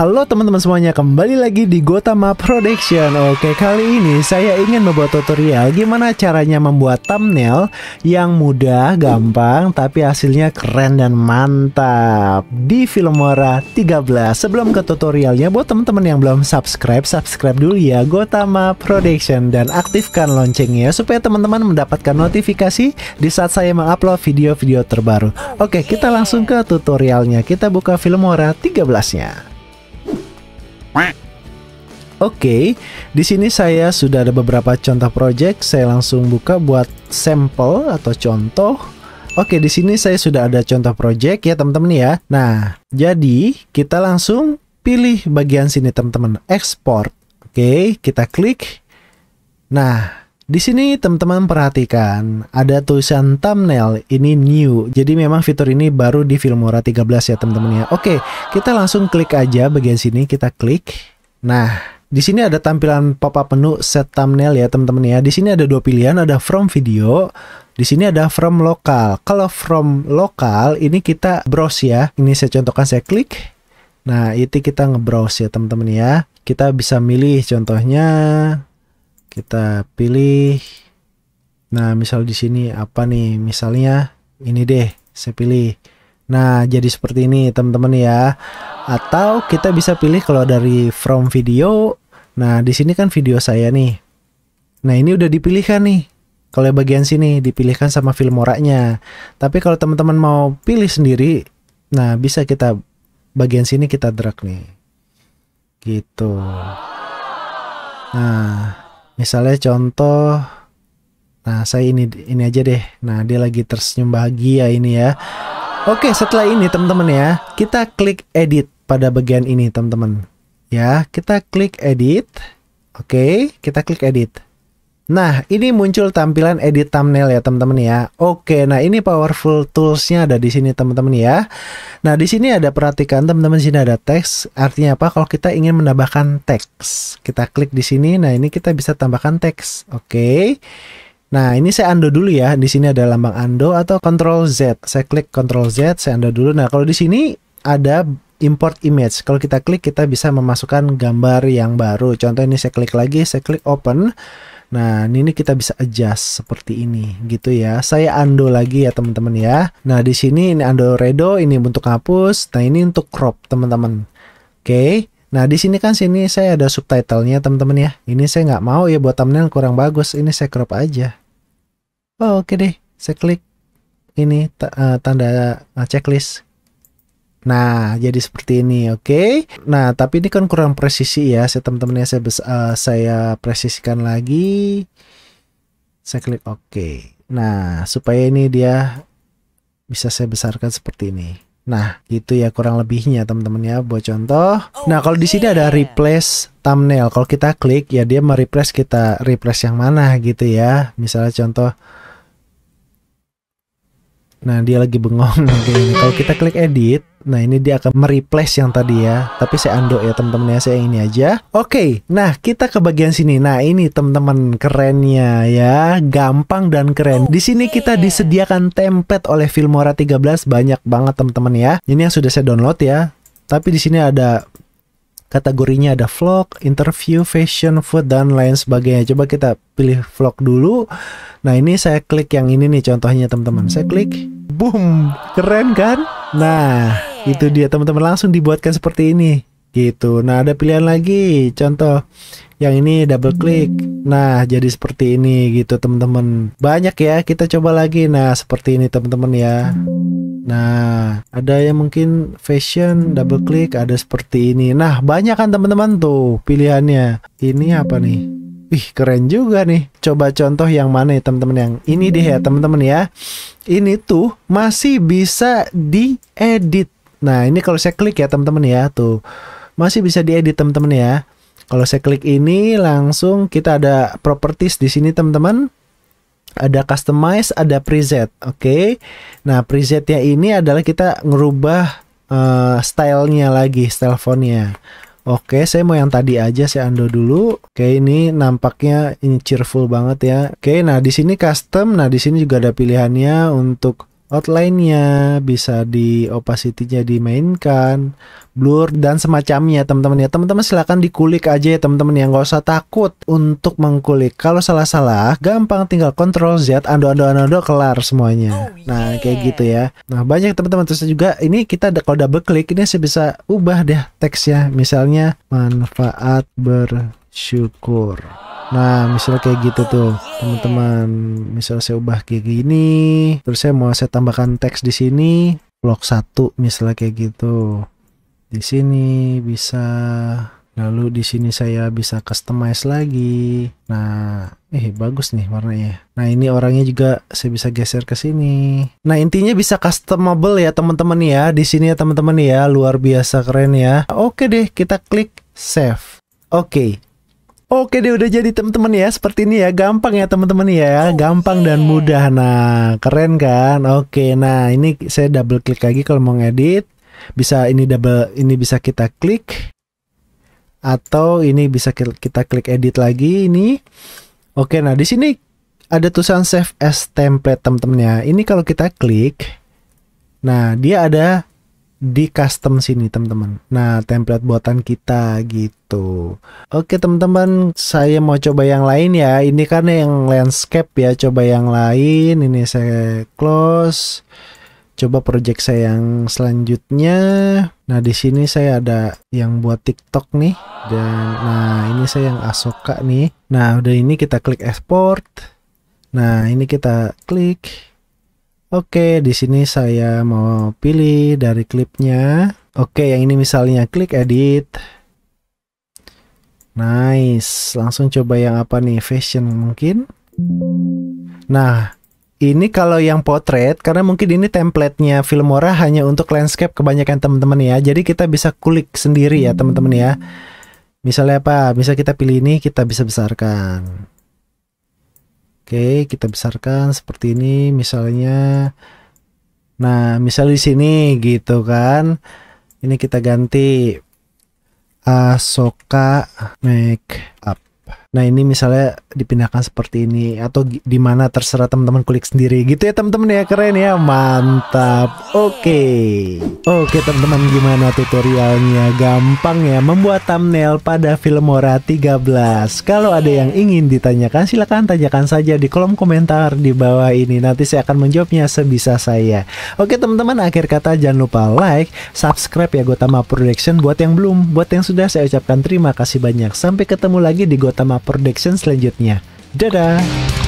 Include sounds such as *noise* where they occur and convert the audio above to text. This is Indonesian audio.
Halo teman-teman semuanya, kembali lagi di Gotama Production Oke, kali ini saya ingin membuat tutorial gimana caranya membuat thumbnail yang mudah, gampang, tapi hasilnya keren dan mantap Di Filmora 13 Sebelum ke tutorialnya, buat teman-teman yang belum subscribe, subscribe dulu ya Gotama Production Dan aktifkan loncengnya supaya teman-teman mendapatkan notifikasi di saat saya mengupload video-video terbaru Oke, kita langsung ke tutorialnya Kita buka Filmora 13-nya Oke, okay, di sini saya sudah ada beberapa contoh project. Saya langsung buka buat sampel atau contoh. Oke, di sini saya sudah ada contoh project ya, teman-teman ya. Nah, jadi kita langsung pilih bagian sini, teman-teman, Export. Oke, kita klik. Nah, di sini teman-teman perhatikan ada tulisan thumbnail ini new. Jadi memang fitur ini baru di Filmora 13 ya teman-teman ya. Oke, kita langsung klik aja bagian sini kita klik. Nah, di sini ada tampilan pop-up menu set thumbnail ya teman-teman ya. Di sini ada dua pilihan, ada from video, di sini ada from lokal. Kalau from lokal ini kita browse ya. Ini saya contohkan saya klik. Nah, itu kita nge-browse ya teman-teman ya. Kita bisa milih contohnya kita pilih nah misal di sini apa nih misalnya ini deh saya pilih nah jadi seperti ini teman-teman ya atau kita bisa pilih kalau dari from video nah di sini kan video saya nih nah ini udah dipilihkan nih kalau bagian sini dipilihkan sama Filmora-nya tapi kalau teman-teman mau pilih sendiri nah bisa kita bagian sini kita drag nih gitu nah Misalnya contoh Nah, saya ini ini aja deh. Nah, dia lagi tersenyum bahagia ini ya. Oke, setelah ini teman-teman ya, kita klik edit pada bagian ini teman-teman. Ya, kita klik edit. Oke, kita klik edit. Nah, ini muncul tampilan edit thumbnail ya teman-teman ya. Oke, nah ini powerful toolsnya ada di sini teman-teman ya. Nah, di sini ada perhatikan teman-teman sini ada teks. Artinya apa? Kalau kita ingin menambahkan teks, kita klik di sini. Nah, ini kita bisa tambahkan teks. Oke. Nah, ini saya undo dulu ya. Di sini ada lambang undo atau control Z. Saya klik control Z, saya undo dulu. Nah, kalau di sini ada import image. Kalau kita klik kita bisa memasukkan gambar yang baru. Contoh ini saya klik lagi, saya klik open. Nah, ini kita bisa adjust seperti ini gitu ya. Saya undo lagi ya teman-teman ya. Nah, di sini ini undo redo, ini untuk hapus. Nah, ini untuk crop teman-teman. Oke. Okay. Nah, di sini kan sini saya ada subtitlenya teman-teman ya. Ini saya nggak mau ya buat thumbnail kurang bagus. Ini saya crop aja. Oh, Oke okay deh, saya klik ini uh, tanda eh, checklist Nah, jadi seperti ini, oke? Okay? Nah, tapi ini kan kurang presisi ya, saya teman ya saya uh, saya presisikan lagi. Saya klik oke. Okay. Nah, supaya ini dia bisa saya besarkan seperti ini. Nah, gitu ya kurang lebihnya teman-teman ya buat contoh. Nah, kalau di sini ada oh, iya. replace thumbnail. Kalau kita klik ya dia merepress kita replace yang mana gitu ya. Misalnya contoh Nah, dia lagi bengong *laughs* kayak ini. Kalau kita klik edit Nah ini dia akan mereplace yang tadi ya Tapi saya ando ya teman-teman ya Saya ini aja Oke okay, Nah kita ke bagian sini Nah ini teman-teman kerennya ya Gampang dan keren Di sini kita disediakan template oleh Filmora 13 Banyak banget teman-teman ya Ini yang sudah saya download ya Tapi di sini ada Kategorinya ada vlog, interview, fashion, food, dan lain sebagainya Coba kita pilih vlog dulu Nah ini saya klik yang ini nih contohnya teman-teman Saya klik Boom Keren kan? Nah Okay. Itu dia teman-teman langsung dibuatkan seperti ini gitu. Nah, ada pilihan lagi. Contoh yang ini double klik. Nah, jadi seperti ini gitu, teman-teman. Banyak ya, kita coba lagi. Nah, seperti ini teman-teman ya. Nah, ada yang mungkin fashion double klik ada seperti ini. Nah, banyak kan teman-teman tuh pilihannya. Ini apa nih? Wih, keren juga nih. Coba contoh yang mana ya teman-teman yang ini deh ya teman-teman ya. Ini tuh masih bisa diedit Nah ini kalau saya klik ya teman-teman ya tuh masih bisa diedit teman-teman ya. Kalau saya klik ini langsung kita ada properties di sini teman-teman. Ada customize, ada preset, oke. Okay? Nah presetnya ini adalah kita ngerubah uh, stylenya lagi, style fontnya. Oke, okay, saya mau yang tadi aja saya undo dulu. Oke, okay, ini nampaknya ini cheerful banget ya. Oke, okay, nah di sini custom, nah di sini juga ada pilihannya untuk outline-nya, bisa di opacity-nya dimainkan, blur dan semacamnya teman-teman ya. Teman-teman silahkan dikulik aja ya teman-teman yang Nggak usah takut untuk mengkulik. Kalau salah-salah gampang tinggal control Z, ando ando ando, kelar semuanya. Oh, nah, yeah. Nah, kayak gitu ya. Nah, banyak teman-teman terus juga ini kita kalau double klik ini sih bisa ubah deh teksnya. Misalnya manfaat ber syukur. Nah, misalnya kayak gitu tuh, teman-teman. Misalnya saya ubah kayak gini, terus saya mau saya tambahkan teks di sini, blok satu misalnya kayak gitu. Di sini bisa lalu di sini saya bisa customize lagi. Nah, eh bagus nih warnanya. Nah, ini orangnya juga saya bisa geser ke sini. Nah, intinya bisa customable ya teman-teman ya. Di sini ya teman-teman ya, luar biasa keren ya. Oke deh, kita klik save. Oke, okay. Oke deh udah jadi teman-teman ya seperti ini ya gampang ya teman-teman ya gampang dan mudah nah keren kan oke nah ini saya double klik lagi kalau mau ngedit bisa ini double ini bisa kita klik atau ini bisa kita klik edit lagi ini oke nah di sini ada tulisan save as template teman-teman ya ini kalau kita klik nah dia ada di custom sini teman-teman. Nah template buatan kita gitu. Oke teman-teman saya mau coba yang lain ya. Ini kan yang landscape ya. Coba yang lain. Ini saya close. Coba project saya yang selanjutnya. Nah di sini saya ada yang buat TikTok nih. Dan nah ini saya yang Asoka nih. Nah udah ini kita klik export. Nah ini kita klik Oke, di sini saya mau pilih dari klipnya. Oke, yang ini misalnya klik edit. Nice. Langsung coba yang apa nih? Fashion mungkin. Nah, ini kalau yang potret karena mungkin ini templatenya nya Filmora hanya untuk landscape kebanyakan teman-teman ya. Jadi kita bisa klik sendiri ya, teman-teman ya. Misalnya apa? Bisa kita pilih ini, kita bisa besarkan. Oke, kita besarkan seperti ini misalnya. Nah, misal di sini gitu kan. Ini kita ganti Asoka make nah ini misalnya dipindahkan seperti ini atau di mana terserah teman-teman klik sendiri gitu ya teman-teman ya keren ya mantap oke okay. oke okay, teman-teman gimana tutorialnya gampang ya membuat thumbnail pada Filmora 13 kalau ada yang ingin ditanyakan silahkan tanyakan saja di kolom komentar di bawah ini nanti saya akan menjawabnya sebisa saya oke okay, teman-teman akhir kata jangan lupa like subscribe ya Gotama Production buat yang belum buat yang sudah saya ucapkan terima kasih banyak sampai ketemu lagi di Gotama prediction selanjutnya. Dadah!